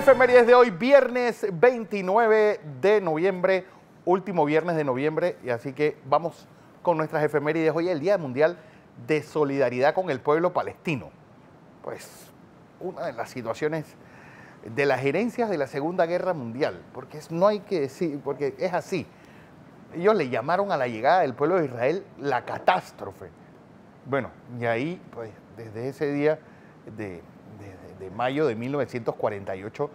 efemérides de hoy, viernes 29 de noviembre, último viernes de noviembre, y así que vamos con nuestras efemérides. Hoy es el Día Mundial de Solidaridad con el Pueblo Palestino. Pues una de las situaciones de las herencias de la Segunda Guerra Mundial, porque es, no hay que decir, porque es así. Ellos le llamaron a la llegada del pueblo de Israel la catástrofe. Bueno, y ahí, pues, desde ese día de de mayo de 1948,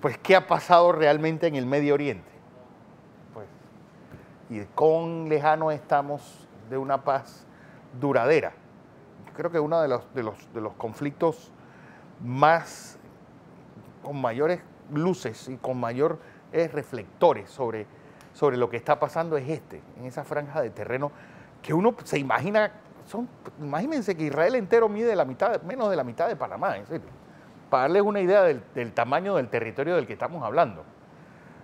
pues qué ha pasado realmente en el Medio Oriente. Pues, y con lejano estamos de una paz duradera. Creo que uno de los, de los, conflictos más, con mayores luces y con mayores eh, reflectores sobre, sobre lo que está pasando es este, en esa franja de terreno que uno se imagina, imagínense que Israel entero mide la mitad, menos de la mitad de Panamá, en para darles una idea del, tamaño del territorio del que estamos hablando.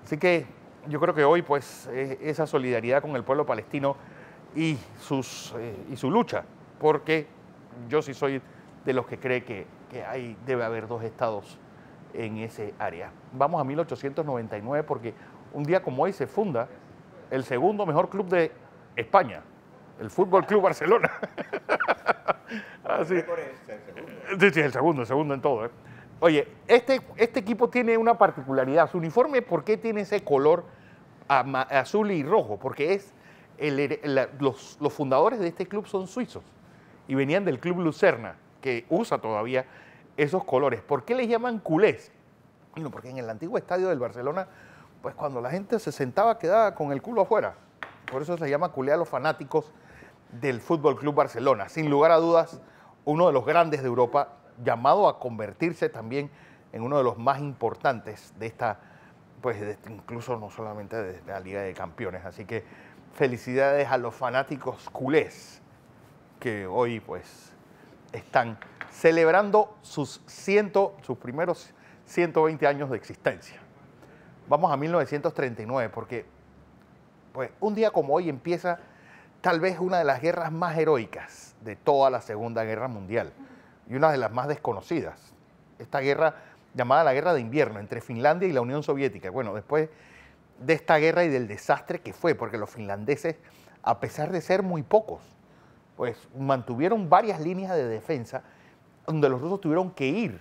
Así que yo creo que hoy, pues, esa solidaridad con el pueblo palestino y, sus, eh, y su lucha, porque yo sí soy de los que cree que, hay, debe haber dos estados en ese área. Vamos a 1899 porque un día como hoy se funda el segundo mejor club de España, el Fútbol Club Barcelona. Así. Sí, sí, el segundo, el segundo en todo. ¿eh? Oye, este, este equipo tiene una particularidad. Su uniforme, ¿por qué tiene ese color azul y rojo? Porque es los, fundadores de este club son suizos y venían del club Lucerna, que usa todavía esos colores. ¿Por qué les llaman culés? Bueno, porque en el antiguo estadio del Barcelona, pues cuando la gente se sentaba quedaba con el culo afuera. Por eso se llama culé a los fanáticos del Fútbol Club Barcelona. Sin lugar a dudas, uno de los grandes de Europa llamado a convertirse también en uno de los más importantes de esta, pues incluso no solamente de la Liga de Campeones. Así que felicidades a los fanáticos culés que hoy pues están celebrando sus, ciento, sus primeros 120 años de existencia. Vamos a 1939 porque pues un día como hoy empieza tal vez una de las guerras más heroicas de toda la Segunda Guerra Mundial y una de las más desconocidas. Esta guerra llamada la Guerra de Invierno entre Finlandia y la Unión Soviética. Bueno, después de esta guerra y del desastre que fue, porque los finlandeses, a pesar de ser muy pocos, pues mantuvieron varias líneas de defensa donde los rusos tuvieron que ir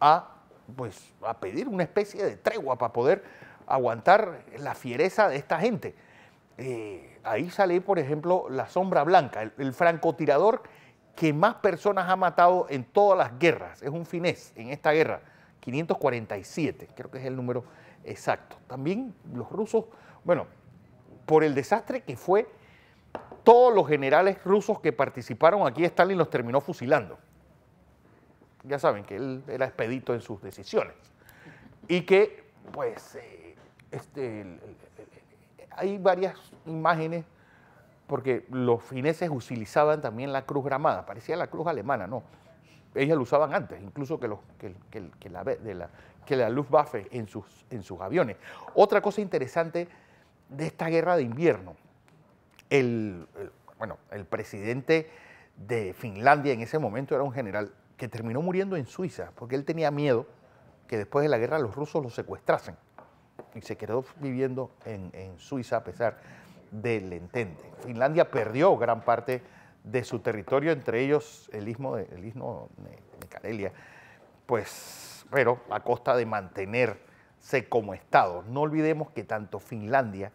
a, pues, a pedir una especie de tregua para poder aguantar la fiereza de esta gente. Eh, ahí sale, por ejemplo, la sombra blanca, el, el francotirador que más personas ha matado en todas las guerras. Es un finés en esta guerra. 547, creo que es el número exacto. También los rusos, bueno, por el desastre que fue, todos los generales rusos que participaron aquí, Stalin los terminó fusilando. Ya saben que él era expedito en sus decisiones. Y que, pues, eh, este, hay varias imágenes porque los fineses utilizaban también la cruz gramada, parecía la cruz alemana, ¿no? Ellas la usaban antes, incluso que, los, la, de la, que la luz en sus, en sus aviones. Otra cosa interesante de esta guerra de invierno, el, bueno, el presidente de Finlandia en ese momento era un general que terminó muriendo en Suiza, porque él tenía miedo que después de la guerra los rusos lo secuestrasen. Y se quedó viviendo en, en Suiza a pesar del Entente. Finlandia perdió gran parte de su territorio, entre ellos el istmo de, el de Carelia, pues, pero a costa de mantenerse como Estado. No olvidemos que tanto Finlandia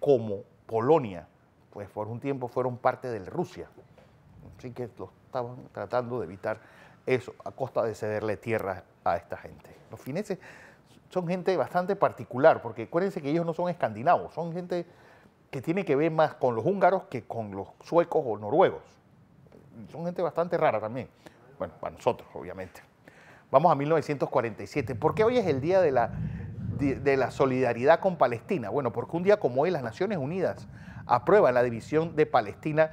como Polonia, pues por un tiempo fueron parte de Rusia. Así que lo estaban tratando de evitar eso, a costa de cederle tierra a esta gente. Los fineses son gente bastante particular, porque acuérdense que ellos no son escandinavos, son gente que tiene que ver más con los húngaros que con los suecos o noruegos. Son gente bastante rara también. Bueno, para nosotros, obviamente. Vamos a 1947. ¿Por qué hoy es el Día de la, de, la Solidaridad con Palestina? Bueno, porque un día como hoy las Naciones Unidas aprueban la división de Palestina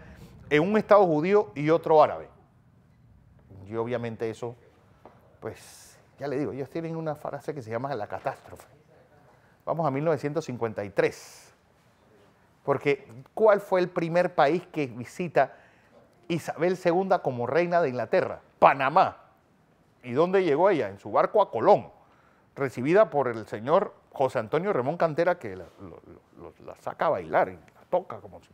en un Estado judío y otro árabe. Y obviamente eso, pues, ya le digo, ellos tienen una frase que se llama la catástrofe. Vamos a 1953. Porque ¿cuál fue el primer país que visita Isabel II como reina de Inglaterra? Panamá. ¿Y dónde llegó ella? En su barco a Colón, recibida por el señor José Antonio Ramón Cantera, que la, saca a bailar y la toca como si...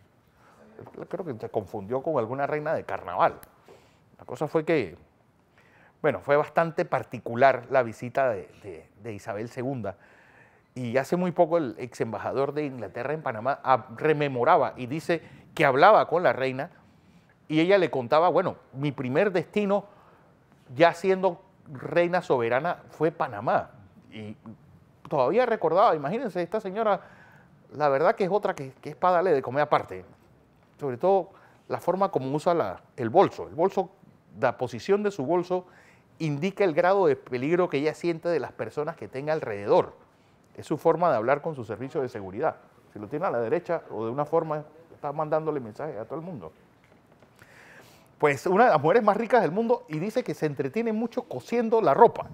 Creo que se confundió con alguna reina de carnaval. La cosa fue que, bueno, fue bastante particular la visita de Isabel II y hace muy poco el ex embajador de Inglaterra en Panamá ah, rememoraba y dice que hablaba con la reina y ella le contaba, bueno, mi primer destino ya siendo reina soberana fue Panamá. Y todavía recordaba, imagínense, esta señora, la verdad que es otra que, que es para darle de comer aparte. Sobre todo la forma como usa el bolso. El bolso, la posición de su bolso indica el grado de peligro que ella siente de las personas que tenga alrededor. Es su forma de hablar con su servicio de seguridad. Si lo tiene a la derecha o de una forma, está mandándole mensajes a todo el mundo. Pues una de las mujeres más ricas del mundo y dice que se entretiene mucho cosiendo la ropa.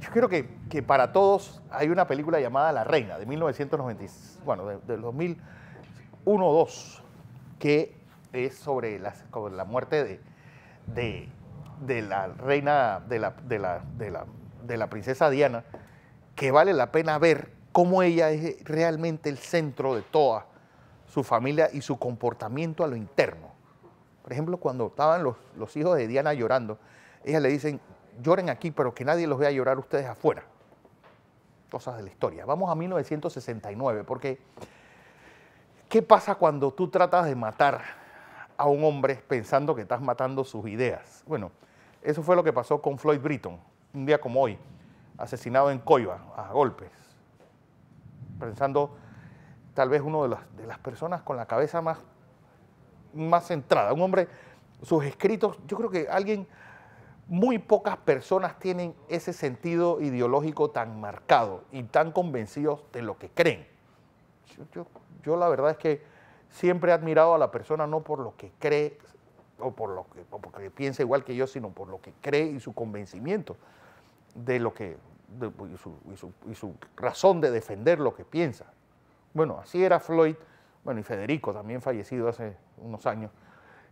Yo creo que, para todos hay una película llamada La Reina, de 1990, bueno, del de 2001 2, que es sobre la, la muerte de, de, la reina, de la princesa Diana, que vale la pena ver cómo ella es realmente el centro de toda su familia y su comportamiento a lo interno. Por ejemplo, cuando estaban los, hijos de Diana llorando, ella le dicen, lloren aquí, pero que nadie los vea llorar ustedes afuera. Cosas de la historia. Vamos a 1969, porque ¿qué pasa cuando tú tratas de matar a un hombre pensando que estás matando sus ideas? Bueno, eso fue lo que pasó con Floyd Britton, un día como hoy, asesinado en Coiba, a golpes. Pensando, tal vez uno de las, de las personas con la cabeza más, más centrada, un hombre, sus escritos, yo creo que alguien, muy pocas personas tienen ese sentido ideológico tan marcado y tan convencidos de lo que creen. Yo, la verdad es que siempre he admirado a la persona no por lo que cree o por lo que, o porque piensa igual que yo, sino por lo que cree y su convencimiento de lo que, y, su, razón de defender lo que piensa. Bueno, así era Floyd, bueno, y Federico, también fallecido hace unos años,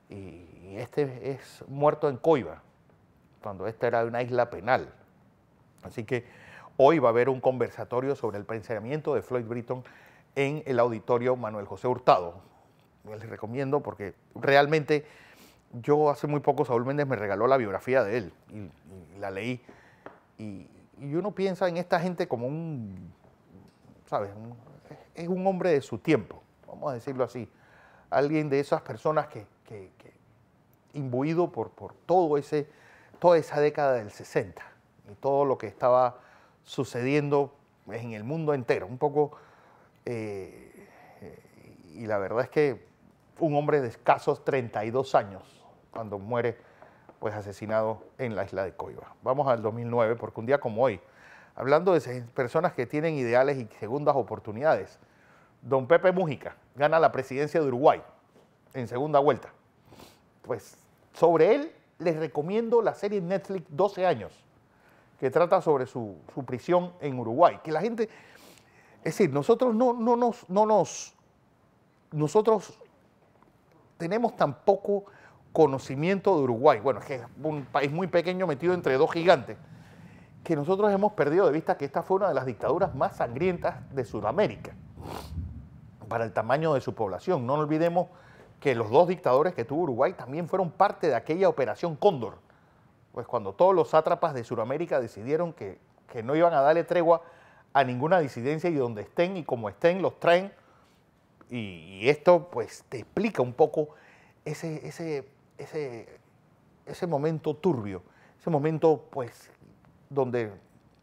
y este es muerto en Coiba, cuando esta era una isla penal. Así que hoy va a haber un conversatorio sobre el pensamiento de Floyd Britton en el auditorio Manuel José Hurtado. Les recomiendo porque realmente yo hace muy poco Saúl Méndez me regaló la biografía de él y la leí. Y, uno piensa en esta gente como un, ¿sabes? es un hombre de su tiempo, vamos a decirlo así. Alguien de esas personas que, que, que imbuido por, por, todo ese, toda esa década del 60 y todo lo que estaba sucediendo en el mundo entero, un poco, eh, y la verdad es que un hombre de escasos 32 años cuando muere pues asesinado en la isla de Coiba. Vamos al 2009, porque un día como hoy, hablando de personas que tienen ideales y segundas oportunidades, don Pepe Mújica gana la presidencia de Uruguay en segunda vuelta. Pues sobre él les recomiendo la serie Netflix 12 años, que trata sobre su, prisión en Uruguay. Que la gente, es decir, nosotros no, no, nos, no nos, nosotros tenemos tampoco conocimiento de Uruguay. Bueno, es que es un país muy pequeño metido entre dos gigantes, que nosotros hemos perdido de vista que esta fue una de las dictaduras más sangrientas de Sudamérica, para el tamaño de su población. No olvidemos que los dos dictadores que tuvo Uruguay también fueron parte de aquella operación Cóndor, pues cuando todos los sátrapas de Sudamérica decidieron que, no iban a darle tregua a ninguna disidencia y donde estén y como estén los traen. Y, y esto pues te explica un poco ese, ese ese, ese momento turbio, ese momento, pues, donde,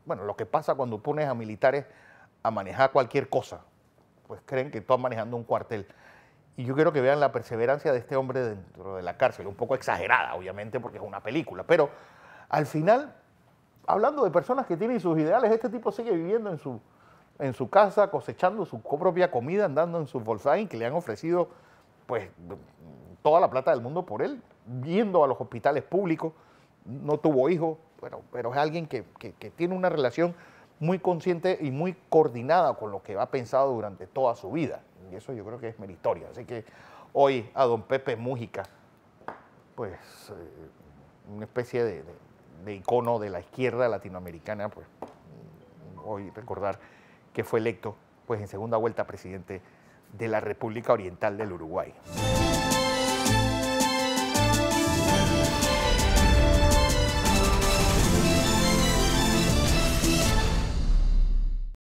bueno, lo que pasa cuando pones a militares a manejar cualquier cosa, pues creen que están manejando un cuartel. Y yo quiero que vean la perseverancia de este hombre dentro de la cárcel, un poco exagerada, obviamente, porque es una película, pero al final, hablando de personas que tienen sus ideales, este tipo sigue viviendo en su, en su casa, cosechando su propia comida, andando en sus y que le han ofrecido, pues, toda la plata del mundo por él, viendo a los hospitales públicos, no tuvo hijos, pero, pero es alguien que, tiene una relación muy consciente y muy coordinada con lo que ha pensado durante toda su vida. Y eso yo creo que es meritorio. Así que hoy a don Pepe Mújica, pues eh, una especie de, icono de la izquierda latinoamericana, pues hoy recordar que fue electo pues en segunda vuelta presidente de la República Oriental del Uruguay.